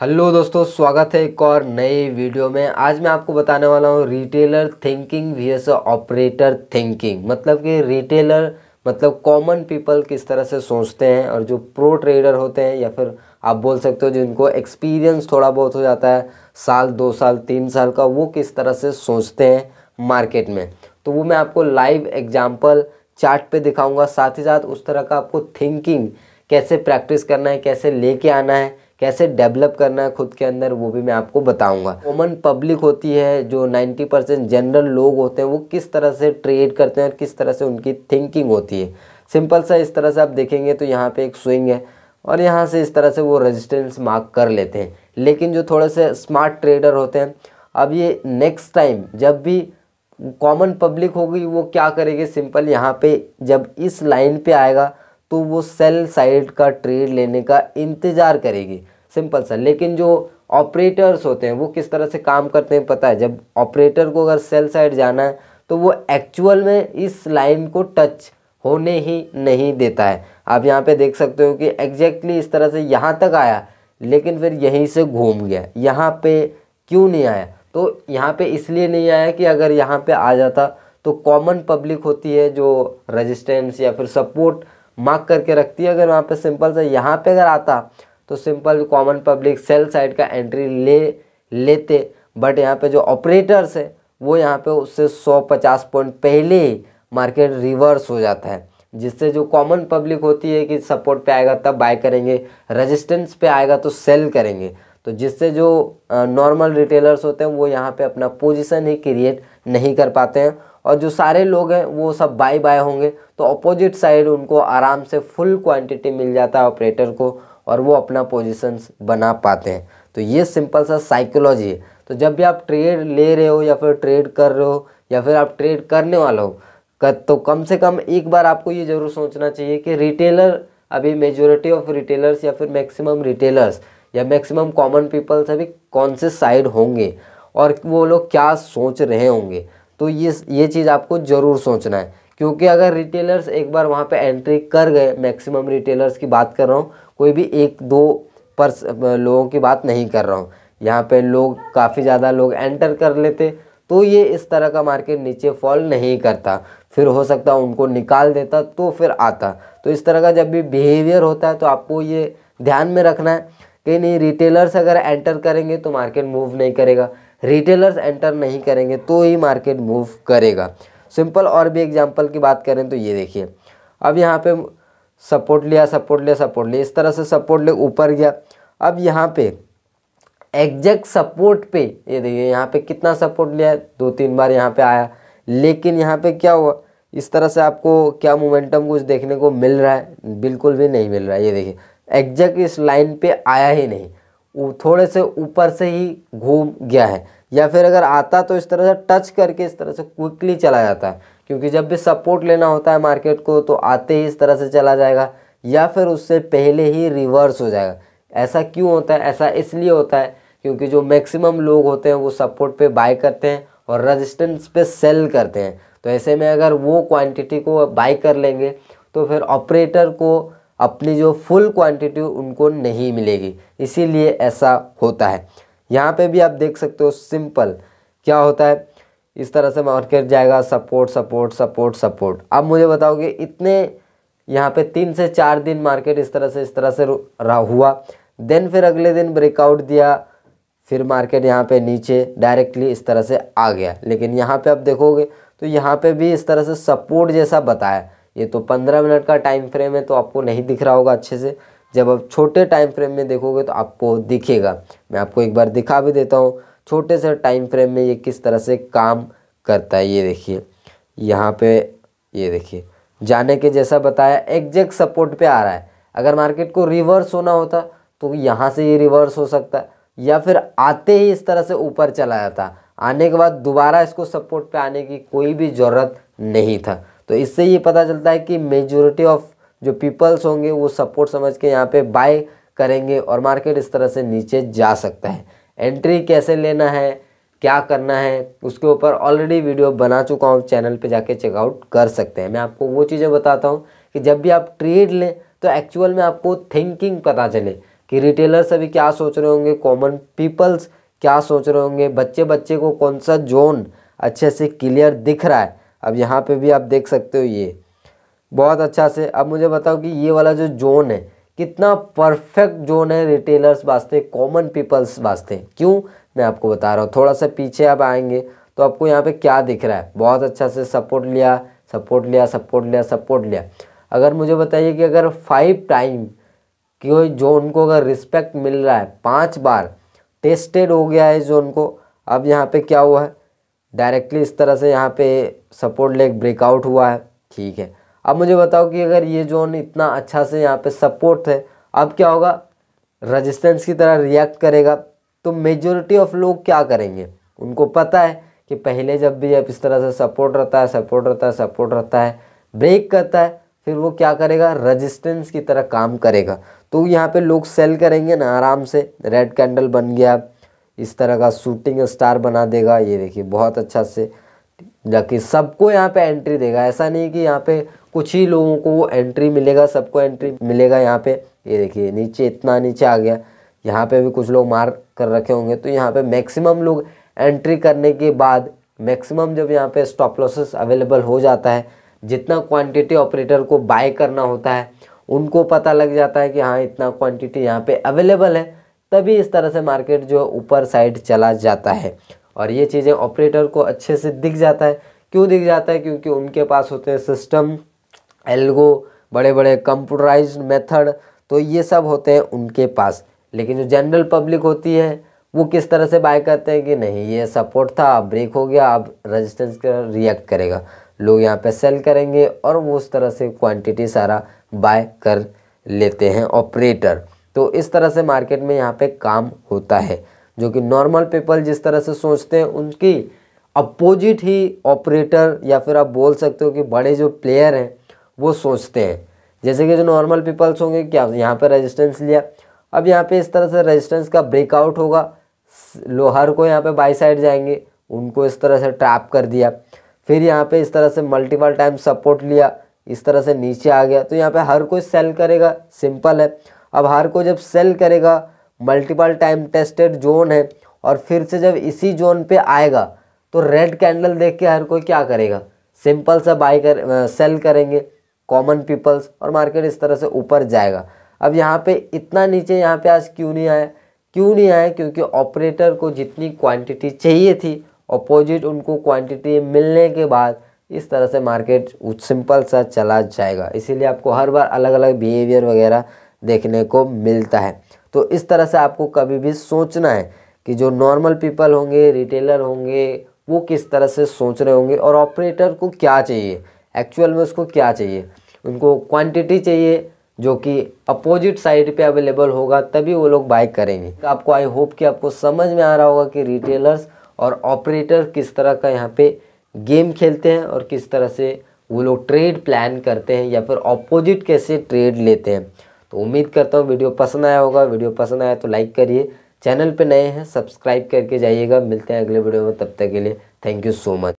hello दोस्तों स्वागत है एक और नए वीडियो में आज मैं आपको बताने वाला हूँ retailer thinking V S operator thinking मतलब कि रिटेलर मतलब कॉमन पीपल किस तरह से सोचते हैं और जो प्रो ट्रेडर होते हैं या फिर आप बोल सकते हो जिनको एक्सपीरियंस थोड़ा बहुत हो जाता है साल दो साल तीन साल का वो किस तरह से सोचते हैं मार्केट में तो वो मैं आपको लाइव एग्जाम्पल चार्ट पे दिखाऊंगा साथ ही साथ उस तरह का आपको थिंकिंग कैसे प्रैक्टिस करना है कैसे लेके आना है कैसे डेवलप करना है खुद के अंदर वो भी मैं आपको बताऊंगा कॉमन पब्लिक होती है जो 90 परसेंट जनरल लोग होते हैं वो किस तरह से ट्रेड करते हैं और किस तरह से उनकी थिंकिंग होती है सिंपल सा इस तरह से आप देखेंगे तो यहाँ पे एक स्विंग है और यहाँ से इस तरह से वो रजिस्टेंस मार्क कर लेते हैं लेकिन जो थोड़े से स्मार्ट ट्रेडर होते हैं अब ये नेक्स्ट टाइम जब भी कॉमन पब्लिक होगी वो क्या करेगी सिंपल यहाँ पर जब इस लाइन पर आएगा तो वो सेल साइड का ट्रेड लेने का इंतज़ार करेगी सिंपल सा लेकिन जो ऑपरेटर्स होते हैं वो किस तरह से काम करते हैं पता है जब ऑपरेटर को अगर सेल साइड जाना है तो वो एक्चुअल में इस लाइन को टच होने ही नहीं देता है आप यहाँ पे देख सकते हो कि एग्जैक्टली इस तरह से यहाँ तक आया लेकिन फिर यहीं से घूम गया यहाँ पे क्यों नहीं आया तो यहाँ पे इसलिए नहीं आया कि अगर यहाँ पे आ जाता तो कॉमन पब्लिक होती है जो रजिस्टेंस या फिर सपोर्ट मार्क करके रखती है अगर वहाँ पे सिंपल सा यहाँ पे अगर आता तो simple common public sell side का एंट्री ले लेते बट यहाँ पे जो ऑपरेटर्स है वो यहाँ पे उससे 150 पॉइंट पहले मार्केट रिवर्स हो जाता है जिससे जो कॉमन पब्लिक होती है कि सपोर्ट पे आएगा तब बाय करेंगे रेजिस्टेंस पे आएगा तो सेल करेंगे तो जिससे जो नॉर्मल रिटेलर्स होते हैं वो यहाँ पे अपना पोजीशन ही क्रिएट नहीं कर पाते हैं और जो सारे लोग हैं वो सब बाय बाय होंगे तो अपोजिट साइड उनको आराम से फुल क्वांटिटी मिल जाता है ऑपरेटर को और वो अपना पोजिशंस बना पाते हैं तो ये सिंपल सा साइकोलॉजी है तो जब भी आप ट्रेड ले रहे हो या फिर ट्रेड कर रहे हो या फिर आप ट्रेड करने वाला हो कर, तो कम से कम एक बार आपको ये ज़रूर सोचना चाहिए कि रिटेलर अभी मेजोरिटी ऑफ रिटेलर्स या फिर मैक्सिमम रिटेलर्स या मैक्सिमम कॉमन पीपल्स अभी कौन से साइड होंगे और वो लोग क्या सोच रहे होंगे तो ये ये चीज़ आपको ज़रूर सोचना है क्योंकि अगर रिटेलर्स एक बार वहाँ पे एंट्री कर गए मैक्सिमम रिटेलर्स की बात कर रहा हूँ कोई भी एक दो पर्स लोगों की बात नहीं कर रहा हूँ यहाँ पे लोग काफ़ी ज़्यादा लोग एंटर कर लेते तो ये इस तरह का मार्केट नीचे फॉल नहीं करता फिर हो सकता उनको निकाल देता तो फिर आता तो इस तरह का जब भी बिहेवियर होता है तो आपको ये ध्यान में रखना है कि नहीं रिटेलर्स अगर एंटर करेंगे तो मार्केट मूव नहीं करेगा रिटेलर्स एंटर नहीं करेंगे तो ही मार्केट मूव करेगा सिंपल और भी एग्जाम्पल की बात करें तो ये देखिए अब यहाँ पे सपोर्ट लिया सपोर्ट लिया सपोर्ट लिया इस तरह से सपोर्ट ले ऊपर गया अब यहाँ पे एग्जैक्ट सपोर्ट पे ये देखिए यहाँ पे कितना सपोर्ट लिया दो तीन बार यहाँ पे आया लेकिन यहाँ पे क्या हुआ इस तरह से आपको क्या मोमेंटम कुछ देखने को मिल रहा है बिल्कुल भी नहीं मिल रहा है ये देखिए एग्जैक्ट इस लाइन पर आया ही नहीं थोड़े से ऊपर से ही घूम गया है या फिर अगर आता तो इस तरह से टच करके इस तरह से क्विकली चला जाता है क्योंकि जब भी सपोर्ट लेना होता है मार्केट को तो आते ही इस तरह से चला जाएगा या फिर उससे पहले ही रिवर्स हो जाएगा ऐसा क्यों होता है ऐसा इसलिए होता है क्योंकि जो मैक्सिमम लोग होते हैं वो सपोर्ट पे बाय करते हैं और रेजिस्टेंस पे सेल करते हैं तो ऐसे में अगर वो क्वांटिटी को बाय कर लेंगे तो फिर ऑपरेटर को अपनी जो फुल क्वांटिटी उनको नहीं मिलेगी इसीलिए ऐसा होता है यहाँ पे भी आप देख सकते हो सिंपल क्या होता है इस तरह से मार्केट जाएगा सपोर्ट सपोर्ट सपोर्ट सपोर्ट अब मुझे बताओगे इतने यहाँ पे तीन से चार दिन मार्केट इस तरह से इस तरह से हुआ देन फिर अगले दिन ब्रेकआउट दिया फिर मार्केट यहाँ पे नीचे डायरेक्टली इस तरह से आ गया लेकिन यहाँ पे आप देखोगे तो यहाँ पे भी इस तरह से सपोर्ट जैसा बताया ये तो पंद्रह मिनट का टाइम फ्रेम है तो आपको नहीं दिख रहा होगा अच्छे से जब आप छोटे टाइम फ्रेम में देखोगे तो आपको दिखेगा मैं आपको एक बार दिखा भी देता हूँ छोटे से टाइम फ्रेम में ये किस तरह से काम करता है ये देखिए यहाँ पे ये देखिए जाने के जैसा बताया एग्जैक्ट सपोर्ट पे आ रहा है अगर मार्केट को रिवर्स होना होता तो यहाँ से ये रिवर्स हो सकता है या फिर आते ही इस तरह से ऊपर चला जाता आने के बाद दोबारा इसको सपोर्ट पे आने की कोई भी ज़रूरत नहीं था तो इससे ये पता चलता है कि मेजोरिटी ऑफ जो पीपल्स होंगे वो सपोर्ट समझ के यहाँ पे बाय करेंगे और मार्केट इस तरह से नीचे जा सकता है एंट्री कैसे लेना है क्या करना है उसके ऊपर ऑलरेडी वीडियो बना चुका हूँ चैनल पे जाके चेकआउट कर सकते हैं मैं आपको वो चीज़ें बताता हूँ कि जब भी आप ट्रेड लें तो एक्चुअल में आपको थिंकिंग पता चले कि रिटेलर्स अभी क्या सोच रहे होंगे कॉमन पीपल्स क्या सोच रहे होंगे बच्चे बच्चे को कौन सा जोन अच्छे से क्लियर दिख रहा है अब यहाँ पे भी आप देख सकते हो ये बहुत अच्छा से अब मुझे बताओ कि ये वाला जो जोन है कितना परफेक्ट जोन है रिटेलर्स वास्ते कॉमन पीपल्स वास्ते क्यों मैं आपको बता रहा हूँ थोड़ा सा पीछे आप आएंगे तो आपको यहाँ पे क्या दिख रहा है बहुत अच्छा से सपोर्ट लिया सपोर्ट लिया सपोर्ट लिया सपोर्ट लिया अगर मुझे बताइए कि अगर फाइव टाइम कि जोन को अगर रिस्पेक्ट मिल रहा है पाँच बार टेस्टेड हो गया है जोन को अब यहाँ पे क्या हुआ है डायरेक्टली इस तरह से यहाँ पे सपोर्ट लेक ब्रेकआउट हुआ है ठीक है अब मुझे बताओ कि अगर ये जोन इतना अच्छा से यहाँ पे सपोर्ट है अब क्या होगा रजिस्टेंस की तरह रिएक्ट करेगा तो मेजोरिटी ऑफ लोग क्या करेंगे उनको पता है कि पहले जब भी अब इस तरह से सपोर्ट रहता है सपोर्ट रहता है सपोर्ट रहता है ब्रेक करता है फिर वो क्या करेगा रजिस्टेंस की तरह काम करेगा तो यहाँ पे लोग सेल करेंगे ना आराम से रेड कैंडल बन गया इस तरह का शूटिंग स्टार बना देगा ये देखिए बहुत अच्छा से जबकि सबको यहाँ पे एंट्री देगा ऐसा नहीं कि यहाँ पे कुछ ही लोगों को एंट्री मिलेगा सबको एंट्री मिलेगा यहाँ पे ये देखिए नीचे इतना नीचे आ गया यहाँ पे भी कुछ लोग मार कर रखे होंगे तो यहाँ पे मैक्सिमम लोग एंट्री करने के बाद मैक्सिमम जब यहाँ पे स्टॉप लॉसेस अवेलेबल हो जाता है जितना क्वांटिटी ऑपरेटर को बाय करना होता है उनको पता लग जाता है कि हाँ इतना क्वान्टिटी यहाँ पर अवेलेबल है तभी इस तरह से मार्केट जो ऊपर साइड चला जाता है और ये चीज़ें ऑपरेटर को अच्छे से दिख जाता है क्यों दिख जाता है क्योंकि उनके पास होते हैं सिस्टम एल्गो बड़े बड़े कंप्यूटराइज मेथड तो ये सब होते हैं उनके पास लेकिन जो जनरल पब्लिक होती है वो किस तरह से बाय करते हैं कि नहीं ये सपोर्ट था अब ब्रेक हो गया अब रेजिस्टेंस कर रिएक्ट करेगा लोग यहाँ पे सेल करेंगे और वो उस तरह से क्वांटिटी सारा बाय कर लेते हैं ऑपरेटर तो इस तरह से मार्केट में यहाँ पे काम होता है जो कि नॉर्मल पीपल जिस तरह से सोचते हैं उनकी अपोजिट ही ऑपरेटर या फिर आप बोल सकते हो कि बड़े जो प्लेयर हैं वो सोचते हैं जैसे कि जो नॉर्मल पीपल्स होंगे क्या यहाँ पर रेजिस्टेंस लिया अब यहाँ पे इस तरह से रेजिस्टेंस का ब्रेकआउट होगा लोहार को यहाँ पे बाई साइड जाएंगे उनको इस तरह से ट्रैप कर दिया फिर यहाँ पे इस तरह से मल्टीपल टाइम सपोर्ट लिया इस तरह से नीचे आ गया तो यहाँ पे हर कोई सेल करेगा सिंपल है अब हर को जब सेल करेगा मल्टीपल टाइम टेस्टेड जोन है और फिर से जब इसी जोन पे आएगा तो रेड कैंडल देख के हर कोई क्या करेगा सिंपल सा बाई कर सेल करेंगे कॉमन पीपल्स और मार्केट इस तरह से ऊपर जाएगा अब यहाँ पे इतना नीचे यहाँ पे आज क्यों नहीं आया क्यों नहीं आया क्योंकि ऑपरेटर को जितनी क्वांटिटी चाहिए थी अपोजिट उनको क्वांटिटी मिलने के बाद इस तरह से मार्केट सिंपल सा चला जाएगा इसीलिए आपको हर बार अलग अलग बिहेवियर वगैरह देखने को मिलता है तो इस तरह से आपको कभी भी सोचना है कि जो नॉर्मल पीपल होंगे रिटेलर होंगे वो किस तरह से सोच रहे होंगे और ऑपरेटर को क्या चाहिए एक्चुअल में उसको क्या चाहिए उनको क्वांटिटी चाहिए जो कि अपोजिट साइड पे अवेलेबल होगा तभी वो लोग बाय करेंगे तो आपको आई होप कि आपको समझ में आ रहा होगा कि रिटेलर्स और ऑपरेटर किस तरह का यहाँ पे गेम खेलते हैं और किस तरह से वो लोग ट्रेड प्लान करते हैं या फिर अपोजिट कैसे ट्रेड लेते हैं तो उम्मीद करता हूँ वीडियो पसंद आया होगा वीडियो पसंद आया तो लाइक करिए चैनल पर नए हैं सब्सक्राइब करके जाइएगा मिलते हैं अगले वीडियो में तब तक के लिए थैंक यू सो मच